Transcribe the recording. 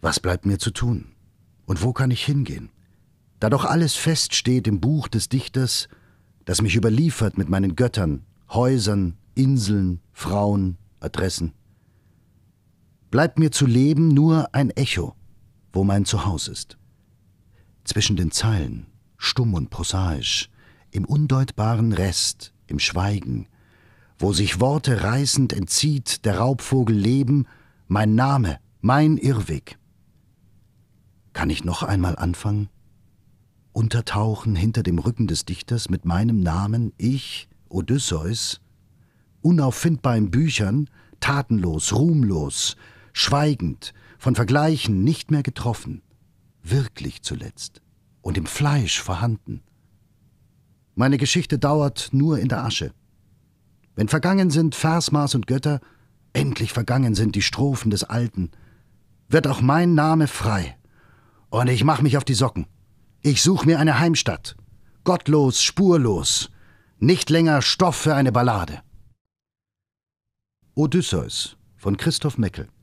Was bleibt mir zu tun? Und wo kann ich hingehen? Da doch alles feststeht im Buch des Dichters, das mich überliefert mit meinen Göttern, Häusern, Inseln, Frauen, Adressen. Bleibt mir zu leben nur ein Echo, wo mein Zuhause ist. Zwischen den Zeilen, stumm und prosaisch, im undeutbaren Rest, im Schweigen, wo sich Worte reißend entzieht, der Raubvogel Leben, mein Name, mein Irrweg. Kann ich noch einmal anfangen? Untertauchen hinter dem Rücken des Dichters mit meinem Namen, ich, Odysseus, unauffindbar in Büchern, tatenlos, ruhmlos, schweigend, von Vergleichen nicht mehr getroffen, wirklich zuletzt und im Fleisch vorhanden. Meine Geschichte dauert nur in der Asche. Wenn vergangen sind Versmaß und Götter, endlich vergangen sind die Strophen des Alten, wird auch mein Name frei. Und ich mach mich auf die Socken. Ich such mir eine Heimstatt. Gottlos, spurlos. Nicht länger Stoff für eine Ballade. Odysseus von Christoph Meckel